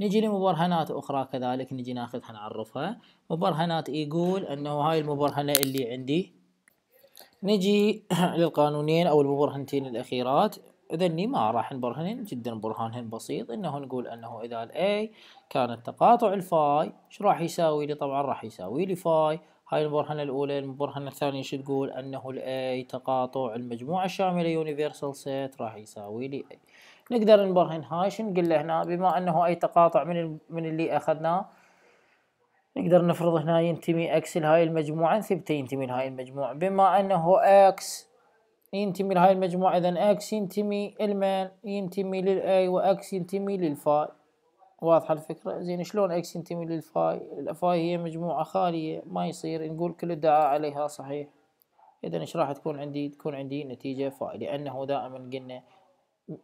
نجي لمبرهنات أخرى كذلك نجي ناخذها نعرفها مبرهنات يقول أنه هاي المبرهنة اللي عندي نجي للقانونين أو المبرهنتين الأخيرات ذني ما راح نبرهنين جدا برهانهن بسيط انه نقول انه اذا الاي كانت تقاطع الفاي شو راح يساوي لي طبعا راح يساوي لي فاي هاي المبرهنة الأولى المبرهنة الثانية شو تقول أنه الأي تقاطع المجموعة الشاملة يونيفرسال سيت راح يساوي لي أي نقدر نبرهن هاي شنو نقول له هنا بما انه اي تقاطع من من اللي اخذناه نقدر نفرض هنا ينتمي اكس لهاي المجموعة نثبته ينتمي لهاي المجموعة بما انه اكس ينتمي لهاي المجموعة اذا اكس ينتمي لمن ينتمي للاي واكس ينتمي للفاي واضحة الفكرة زين شلون اكس ينتمي للفاي الفاي هي مجموعة خالية ما يصير نقول كل الدعاء عليها صحيح اذا ايش راح تكون عندي تكون عندي نتيجة فاي لانه دائما قلنا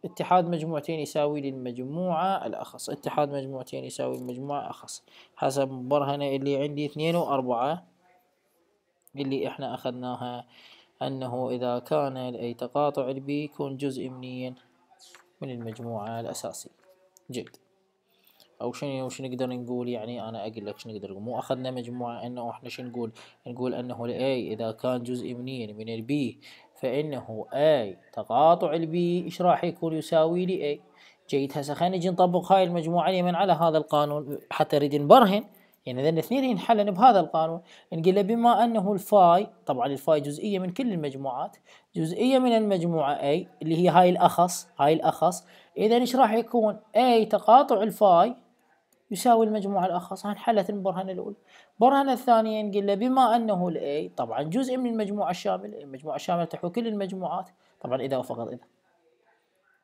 اتحاد مجموعتين يساوي للمجموعة الأخص اتحاد مجموعتين يساوي المجموعة أخص حسب برهنة اللي عندي اثنين وأربعة اللي احنا أخذناها أنه إذا كان أي تقاطع البي يكون جزء منين من المجموعة الأساسية جد أو شنو شنو نقدر نقول يعني أنا أقول لك شنو نقدر نقول مو أخذنا مجموعة أنه إحنا شنو نقول نقول أنه الأي إذا كان جزء منين من البي فإنه A تقاطع البي إيش راح يكون يساوي لي A جيد هسه خلينا نجي نطبق هاي المجموعة اليمن على هذا القانون حتى نريد نبرهن يعني اذا الاثنين ينحلن بهذا القانون نقول له بما انه الفاي طبعا الفاي جزئيه من كل المجموعات جزئيه من المجموعه A اللي هي هاي الاخص هاي الاخص اذا ايش راح يكون A تقاطع الفاي يساوي المجموع الأخص انحلت البرهنة الأولى البرهنة الثانية نقول له بما أنه الأي طبعا جزء من المجموعة الشاملة المجموعة الشاملة تحوي كل المجموعات طبعا إذا وفقط إذا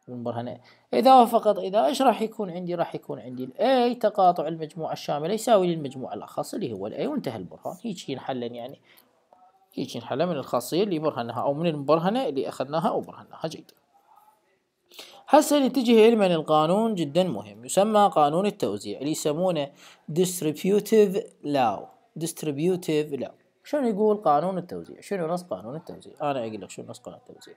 من إذا وفقط إذا إيش راح يكون عندي راح يكون عندي الأي تقاطع المجموعة الشاملة يساوي للمجموعة الأخص اللي هو الأي وانتهى البرهان هيك ينحل يعني هيك ينحل من الخاصية اللي برهنها أو من المبرهنة اللي أخذناها برهنها جيد هسه نتجه علما القانون جدا مهم يسمى قانون التوزيع اللي يسمونه distributive law distributive law شنو يقول قانون التوزيع شنو نص قانون التوزيع انا اقول لك شنو نص قانون التوزيع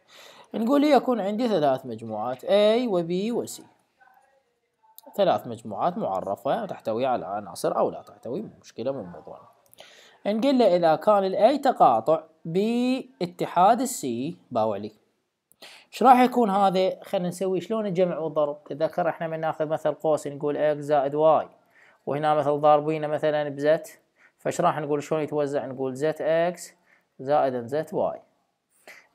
نقول يكون عندي ثلاث مجموعات A و B و C ثلاث مجموعات معرفة تحتوي على عناصر أو لا تحتوي مشكلة من موضوع نقول له إذا كان ال A تقاطع باتحاد اتحاد السي باوع لي ايش راح يكون هذا خلينا نسوي شلون الجمع والضرب تذكر احنا من ناخذ مثل قوس نقول اكس زائد واي وهنا مثل ضاربينه مثلا بزت فايش راح نقول شلون يتوزع نقول زت اكس زائد زت واي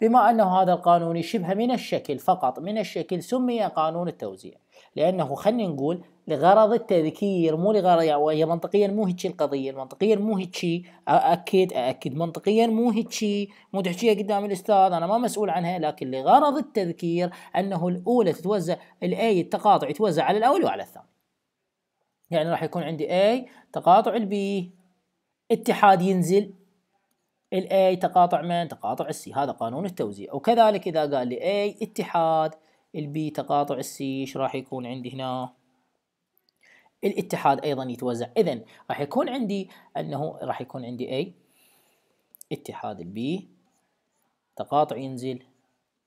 بما أنه هذا القانون شبه من الشكل فقط من الشكل سمي قانون التوزيع لأنه خلينا نقول لغرض التذكير مو لغرض يعني منطقيا مو هيك القضيه منطقيا مو هيك اكد اكد منطقيا مو هيك مو تحكيها قدام الاستاذ انا ما مسؤول عنها لكن لغرض التذكير انه الاولى تتوزع الاي التقاطع يتوزع على الاول وعلى الثاني يعني راح يكون عندي اي تقاطع البي اتحاد ينزل الاي تقاطع من تقاطع السي هذا قانون التوزيع وكذلك اذا قال لي اي اتحاد البي تقاطع السي ايش راح يكون عندي هنا الاتحاد ايضا يتوزع اذا راح يكون عندي انه راح يكون عندي اي اتحاد البي تقاطع ينزل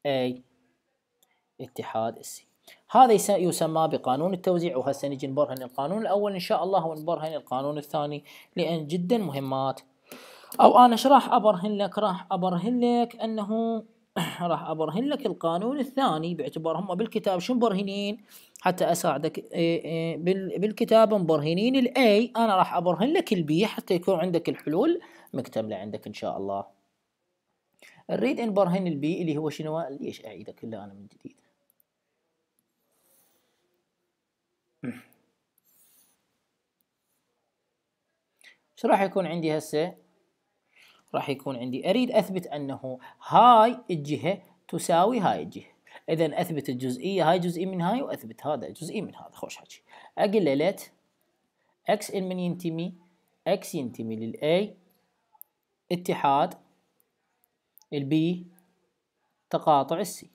اي اتحاد السي هذا يسمى بقانون التوزيع وهسه نجي نبرهن القانون الاول ان شاء الله ونبرهن القانون الثاني لان جدا مهمات او انا ايش راح ابرهن لك راح ابرهن لك انه راح ابرهن لك القانون الثاني باعتبار هم بالكتاب شو مبرهنين حتى اساعدك إيه، إيه، بالكتابه مبرهنين الاي انا راح ابرهن لك البي حتى يكون عندك الحلول مكتمله عندك ان شاء الله نريد نبرهن البي اللي هو شنو ليش اعيده كله انا من جديد شو راح يكون عندي هسه راح يكون عندي اريد اثبت انه هاي الجهه تساوي هاي الجهه اذا اثبت الجزئيه هاي جزئي من هاي واثبت هذا جزئي من هذا خوش حكي ليت اكس ان من ينتمي اكس ينتمي للاي اتحاد البي تقاطع السي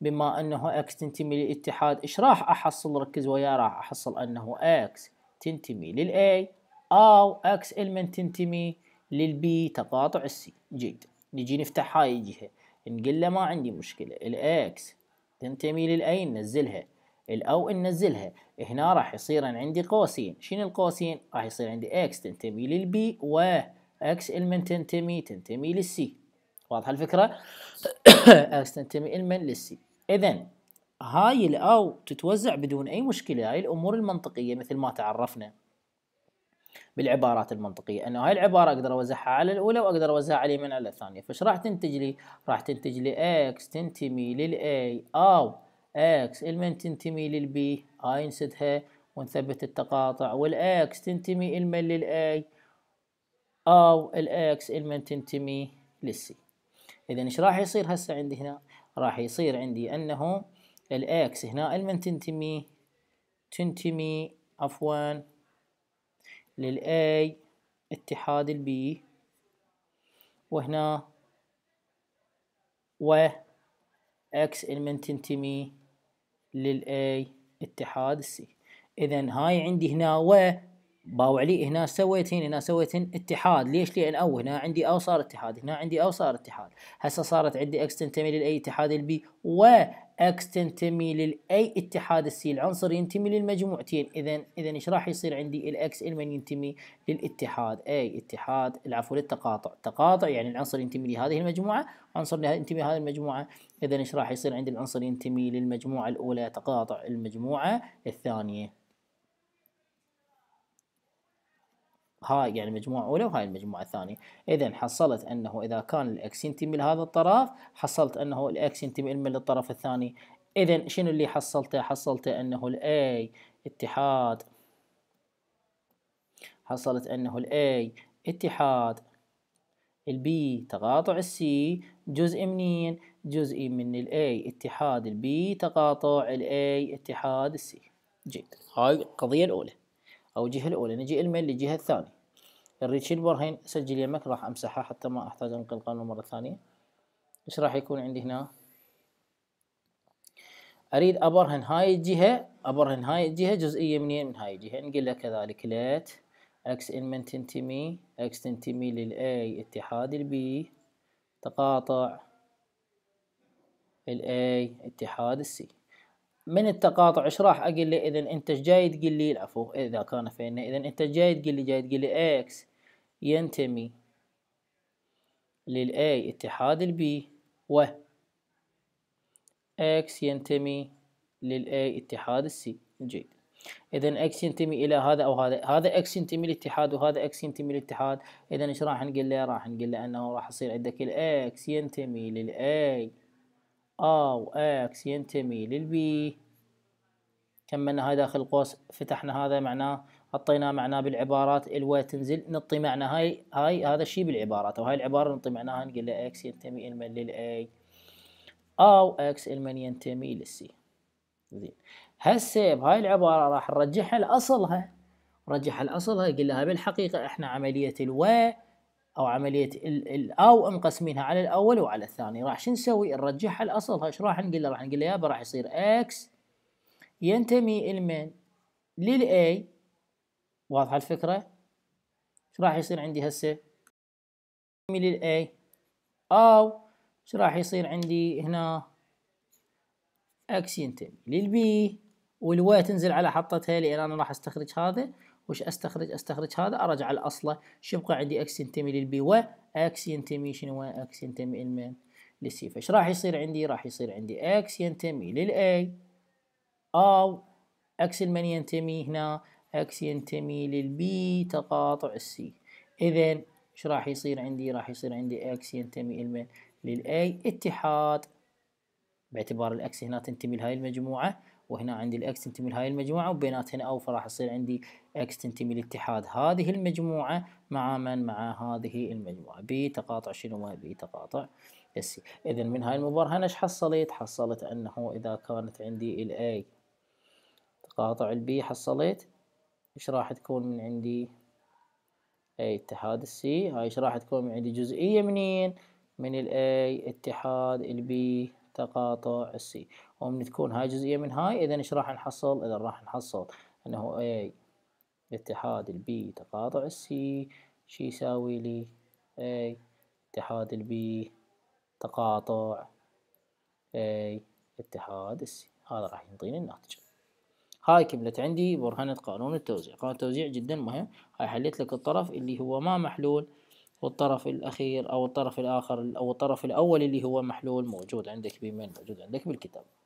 بما انه اكس تنتمي للاتحاد ايش راح احصل ركز ويا راح احصل انه اكس تنتمي للاي او اكس المن تنتمي للبي تقاطع السي جيد نجي نفتح هاي الجهه نقول له ما عندي مشكله الاكس تنتمي للأي نزلها الأو ننزلها هنا راح يصير عندي قوسين شنو القوسين راح يصير عندي اكس تنتمي للبي و اكس المن تنتمي تنتمي للسي واضحة الفكرة اكس تنتمي المن للسي إذا هاي الأو تتوزع بدون أي مشكلة هاي الأمور المنطقية مثل ما تعرفنا بالعبارات المنطقيه انه هاي العباره اقدر اوزعها على الاولى واقدر اوزعها على اليمين على الثانيه فايش راح تنتج لي راح تنتج لي اكس تنتمي للاي او اكس المن تنتمي للبي هاي نسدها ونثبت التقاطع والاكس تنتمي المن للاي او الاكس المن تنتمي للسي اذا ايش راح يصير هسه عندي هنا راح يصير عندي انه الاكس هنا المن تنتمي تنتمي عفوا للاي اتحاد البي وهنا و اكس من تنتمي للاي اتحاد السي اذا هاي عندي هنا و باو علي هنا سويتين هنا سويتين اتحاد ليش لان او هنا عندي او صار اتحاد هنا عندي او صار اتحاد هسه صارت عندي اكس تنتمي للاي اتحاد البي و اكس تنتمي للاي اتحاد السي العنصر ينتمي للمجموعتين اذا اذا ايش راح يصير عندي الاكس المن ينتمي للاتحاد اي اتحاد العفو للتقاطع تقاطع يعني العنصر ينتمي لهذه المجموعه عنصر ينتمي لهذه المجموعه اذا ايش راح يصير عندي العنصر ينتمي للمجموعه الاولى تقاطع المجموعه الثانيه هاي يعني مجموعة أولى وهاي المجموعة الثانية إذا حصلت أنه إذا كان الإكس ينتمي لهذا الطرف حصلت أنه الإكس ينتمي إما للطرف الثاني إذا شنو اللي حصلته حصلته أنه الأي اتحاد حصلت أنه الأي اتحاد البي تقاطع السي جزء منين جزء من الاي اتحاد البي تقاطع الاي اتحاد السي جيد هاي القضية الأولى أو الجهة الأولى نجي الميل للجهة الثانية الريتشيلبر هين سجل يمك راح أمسحها حتى ما أحتاج أنقل القانون مرة ثانية إيش راح يكون عندي هنا أريد أبرهن هاي الجهة أبرهن هاي الجهة جزئية منين من هاي الجهة نقول له كذلك ليت اكس ان من تنتمي اكس تنتمي للاي اتحاد البي تقاطع الاي اتحاد السي من التقاطع ايش راح اقول لي اذا انت جاي تقول لي العفو اذا كان فين اذا انت جاي تقول لي جاي تقول لي اكس ينتمي للاي اتحاد البي و اكس ينتمي للاي اتحاد السي جيد اذا اكس ينتمي الى هذا او هذا هذا اكس ينتمي للاتحاد وهذا اكس ينتمي للاتحاد اذا ايش راح نقول له راح نقول له انه راح يصير عندك الاكس ينتمي للاي او آه، اكس ينتمي للبي كملنا هاي داخل القوس فتحنا هذا معناه حطيناه معناه بالعبارات الواي تنزل نطي معنى هاي هاي هذا الشيء بالعبارات وهاي العبارة نطي معناها نقول له إكس ينتمي المن للأي أو آه، إكس المن ينتمي للسي زين هسه بهاي العبارة راح نرجعها لأصلها نرجعها لأصلها قل لها بالحقيقة احنا عملية الواي او عمليه الاو مقسمينها على الاول وعلى الثاني راح شو نسوي نرجعها لاصلها ايش راح نقول له راح نقول له يابا راح يصير اكس ينتمي المن للاي واضحه الفكره ايش راح يصير عندي هسه ينتمي للاي او ايش راح يصير عندي هنا اكس ينتمي للبي والواي تنزل على حطتها لان انا راح استخرج هذا وش استخرج استخرج هذا ارجع لاصله شو يبقى عندي اكس ينتمي للبي واكس ينتمي شنو اكس ينتمي لمن للسي فايش راح يصير عندي راح يصير عندي اكس ينتمي للاي او اكس لمن ينتمي هنا اكس ينتمي للبي تقاطع السي اذا ايش راح يصير عندي راح يصير عندي اكس ينتمي لمن للاي اتحاد باعتبار الاكس هنا تنتمي لهاي المجموعه وهنا عندي الاكس تنتمي لهاي المجموعة وبينات هنا او فراح يصير عندي اكس تنتمي لاتحاد هذه المجموعة مع من مع هذه المجموعة بي تقاطع شنو ما تقاطع السي اذا من هاي المبرهنة ايش حصلت حصلت انه اذا كانت عندي الاي تقاطع البي حصلت ايش راح تكون من عندي اي اتحاد السي هاي ايش راح تكون من عندي جزئية منين من الاي اتحاد البي تقاطع السي ومن تكون هاي جزئية من هاي إذا إيش راح نحصل إذا راح نحصل أنه اي اتحاد البي تقاطع السي شي يساوي لي اي اتحاد البي تقاطع اي اتحاد السي هذا راح ينطيني الناتج هاي كملت عندي برهنة قانون التوزيع قانون التوزيع جدا مهم هاي حليت لك الطرف اللي هو ما محلول والطرف الأخير أو الطرف الآخر أو الطرف الأول اللي هو محلول موجود عندك بمن موجود عندك بالكتاب